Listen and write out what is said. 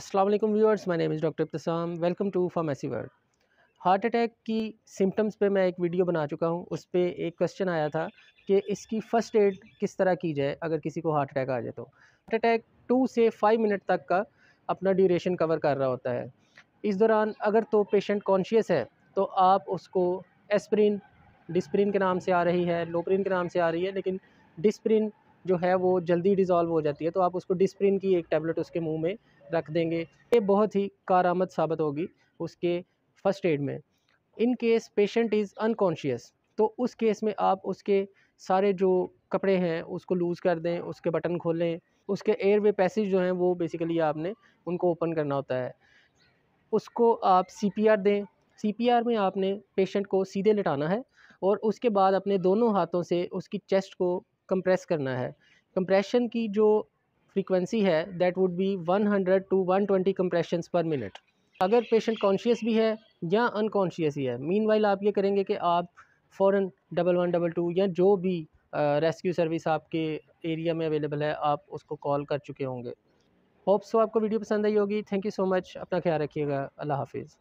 अस्सलाम वालेकुम viewers my name is doctor Ibtisam welcome to pharmacy world heart attack की symptoms पे मैं एक वीडियो बना चुका हूँ उस पर एक क्वेश्चन आया था कि इसकी फ़र्स्ट एड किस तरह की जाए अगर किसी को हार्ट अटैक आ जाए तो हार्ट अटैक टू से फाइव मिनट तक का अपना ड्यूरेशन कवर कर रहा होता है इस दौरान अगर तो पेशेंट कॉन्शियस है तो आप उसको एस्प्रिन डिस्प्रिन के नाम से आ रही है लोप्रिन के नाम से आ रही है लेकिन डिस्प्रिन जो है वो जल्दी डिज़ोल्व हो जाती है तो आप उसको डिस्प्रिन की एक टैबलेट उसके मुंह में रख देंगे ये बहुत ही कारामद साबित होगी उसके फर्स्ट एड में in case patient is unconscious तो उस केस में आप उसके सारे जो कपड़े हैं उसको लूज़ कर दें उसके बटन खोलें उसके एयर वे पैसेज जो हैं वो बेसिकली आपने उनको ओपन करना होता है उसको आप सी दें सी में आपने पेशेंट को सीधे लिटाना है और उसके बाद अपने दोनों हाथों से उसकी चेस्ट को कंप्रेस करना है कंप्रेशन की जो फ्रीक्वेंसी है that would be 100 to 120 twenty compression per minute अगर पेशेंट कॉन्शियस भी है या अनकॉन्शियस ही है मीन आप ये करेंगे कि आप फ़ौर डबल वन डबल टू या जो भी रेस्क्यू सर्विस आपके एरिया में अवेलेबल है आप उसको कॉल कर चुके होंगे होप्स सो आपको वीडियो पसंद आई होगी थैंक यू सो मच अपना ख्याल रखिएगा अल्लाह हाफिज़